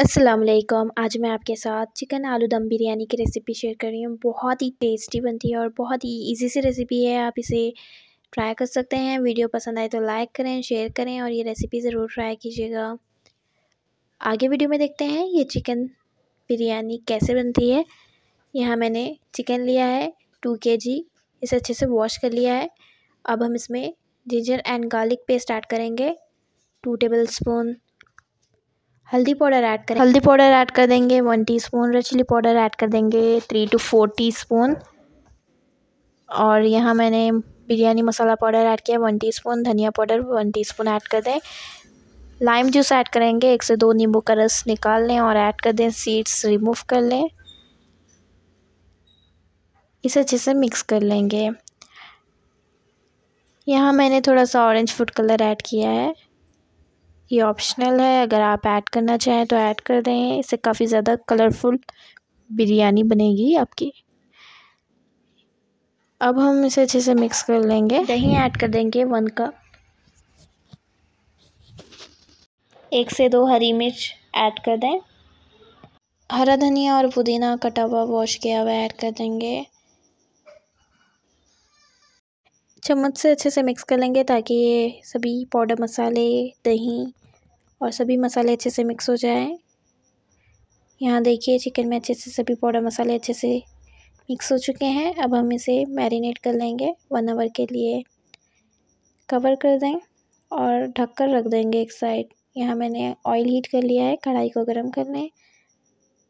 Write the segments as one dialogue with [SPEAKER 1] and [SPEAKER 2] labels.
[SPEAKER 1] असलम आज मैं आपके साथ चिकन आलू दम बिरयानी की रेसिपी शेयर कर रही हूँ बहुत ही टेस्टी बनती है और बहुत ही इजी सी रेसिपी है आप इसे ट्राई कर सकते हैं वीडियो पसंद आए तो लाइक करें शेयर करें और ये रेसिपी ज़रूर ट्राई कीजिएगा आगे वीडियो में देखते हैं ये चिकन बिरयानी कैसे बनती है यहाँ मैंने चिकन लिया है टू के जी इसे अच्छे से वॉश कर लिया है अब हम इसमें ginger and garlic paste add करेंगे टू टेबल स्पून हल्दी पाउडर ऐड करें हल्दी पाउडर ऐड कर देंगे one teaspoon red chilli powder add कर देंगे थ्री टू फोर टीस्पून और यहाँ मैंने बिरयानी मसाला पाउडर ऐड किया वन टीस्पून धनिया पाउडर वन टीस्पून ऐड कर दें लाइम जूस ऐड करेंगे एक से दो नींबू का रस निकाल लें और ऐड कर दें सीड्स रिमूव कर लें इसे अच्छे से मिक्स कर लेंगे यहाँ मैंने थोड़ा सा ऑरेंज फूड कलर ऐड किया है ये ऑप्शनल है अगर आप ऐड करना चाहें तो ऐड कर दें इससे काफ़ी ज़्यादा कलरफुल बिरयानी बनेगी आपकी अब हम इसे अच्छे से मिक्स कर लेंगे दही ऐड कर देंगे वन कप एक से दो हरी मिर्च ऐड कर दें हरा धनिया और पुदीना कटा हुआ वॉश किया हुआ ऐड कर देंगे चम्मच से अच्छे से मिक्स कर लेंगे ताकि ये सभी पाउडर मसाले दही और सभी मसाले अच्छे से मिक्स हो जाए यहाँ देखिए चिकन में अच्छे से सभी पाउडर मसाले अच्छे से मिक्स हो चुके हैं अब हम इसे मैरिनेट कर लेंगे वन आवर के लिए कवर कर दें और ढक कर रख देंगे एक साइड यहाँ मैंने ऑयल हीट कर लिया है कढ़ाई को गर्म कर लें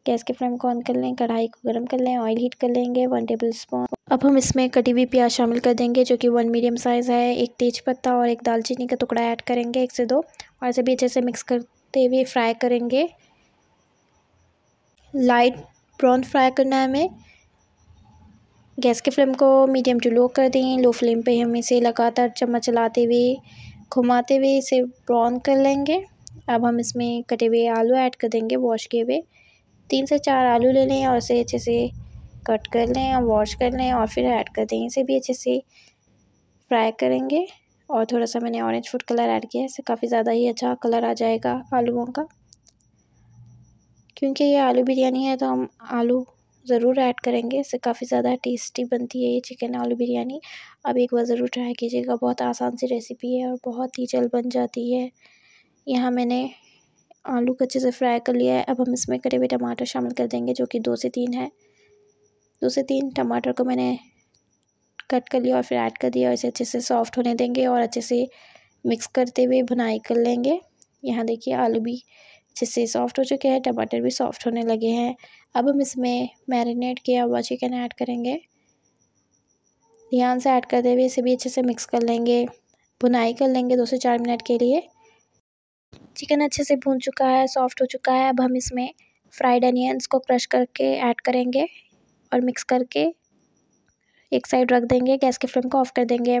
[SPEAKER 1] गैस के फ्लेम को ऑन कर लें कढ़ाई को गर्म कर लें ऑयल हीट कर लेंगे वन टेबल स्पून अब हम इसमें कटी हुई प्याज शामिल कर देंगे जो कि वन मीडियम साइज़ है एक तेज पत्ता और एक दालचीनी का टुकड़ा ऐड करेंगे एक से दो और सभी अच्छे से मिक्स करते हुए फ्राई करेंगे लाइट ब्राउन फ्राई करना है हमें गैस के फ्लेम को मीडियम टू लो कर दें लो फ्लेम पे हम इसे लगातार चम्मच चलाते हुए घुमाते हुए इसे ब्राउन कर लेंगे अब हम इसमें कटे हुए आलू ऐड कर देंगे वॉश किए हुए तीन से चार आलू ले लें और उसे अच्छे से कट कर लें और वॉश कर लें और फिर ऐड कर दें इसे भी अच्छे से फ्राई करेंगे और थोड़ा सा मैंने ऑरेंज फूड कलर ऐड किया है इससे काफ़ी ज़्यादा ही अच्छा कलर आ जाएगा आलूओं का क्योंकि ये आलू बिरयानी है तो हम आलू ज़रूर ऐड करेंगे इससे काफ़ी ज़्यादा टेस्टी बनती है ये चिकन आलू बिरयानी अब एक बार ज़रूर ट्राई कीजिएगा बहुत आसान सी रेसिपी है और बहुत ही जल्द बन जाती है यहाँ मैंने आलू को अच्छे से फ्राई कर लिया है अब हम इसमें कटे हुए टमाटर शामिल कर देंगे जो कि दो से तीन है दो से तीन टमाटर को मैंने कट कर लिया और फिर ऐड कर दिया और इसे अच्छे से सॉफ्ट होने देंगे और अच्छे से मिक्स करते हुए भुनाई कर लेंगे यहाँ देखिए आलू भी अच्छे से सॉफ्ट हो चुके हैं टमाटर भी सॉफ्ट होने लगे हैं अब हम इसमें मैरिनेट किया हुआ चिकन ऐड करेंगे ध्यान से ऐड करते हुए इसे भी अच्छे से मिक्स कर लेंगे भुनाई कर लेंगे दो से चार मिनट के लिए चिकन अच्छे से भून चुका है सॉफ्ट हो चुका है अब हम इसमें फ्राइड अनियंस को क्रश करके ऐड करेंगे और मिक्स करके एक साइड रख देंगे गैस के फ्लेम को ऑफ़ कर देंगे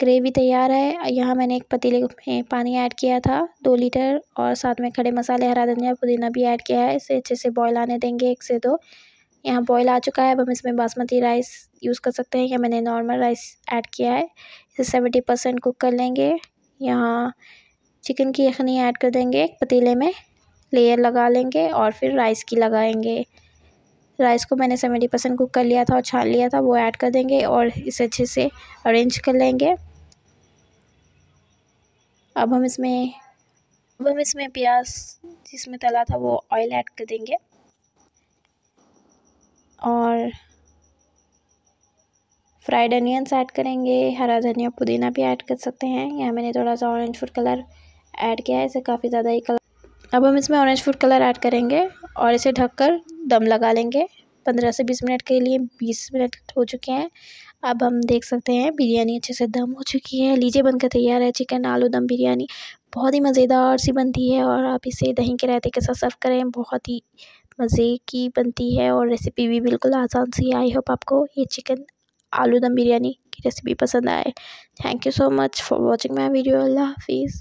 [SPEAKER 1] ग्रेवी तैयार है यहाँ मैंने एक पतीले में पानी ऐड किया था दो लीटर और साथ में खड़े मसाले हरा धनिया पुदीना भी ऐड किया है इसे अच्छे से बॉयल आने देंगे एक से दो यहाँ बॉयल आ चुका है अब हम इसमें बासमती राइस यूज़ कर सकते हैं या मैंने नॉर्मल राइस ऐड किया है इसे सेवेंटी परसेंट कुक कर लेंगे यहाँ चिकन की यखनी ऐड कर देंगे एक पतीले में लेयर लगा लेंगे और फिर राइस की लगाएंगे राइस को मैंने सेवेंटी परसेंट कुक कर लिया था और छान लिया था वो ऐड कर देंगे और इसे अच्छे से अरेंज कर लेंगे अब हम इसमें अब हम इसमें प्याज जिसमें तला था वो ऑयल ऐड कर देंगे और फ्राइड अनियंस ऐड करेंगे हरा धनिया पुदीना भी ऐड कर सकते हैं यहाँ मैंने थोड़ा सा ऑरेंज फूड कलर ऐड किया है इसे काफ़ी ज़्यादा ही कलर अब हम इसमें ऑरेंज फूड कलर ऐड करेंगे और इसे ढककर दम लगा लेंगे पंद्रह से बीस मिनट के लिए बीस मिनट हो चुके हैं अब हम देख सकते हैं बिरयानी अच्छे से दम हो चुकी है लीजिए बनकर तैयार है चिकन आलू दम बिरयानी बहुत ही मज़ेदार सी बनती है और आप इसे दही के रहते के साथ सर्व करें बहुत ही मज़े की बनती है और रेसिपी भी बिल्कुल आसान सी आई होप आपको ये चिकन आलू दम बिरयानी की रेसिपी पसंद आए thank you so much for watching my video अल्लाह हाफिज़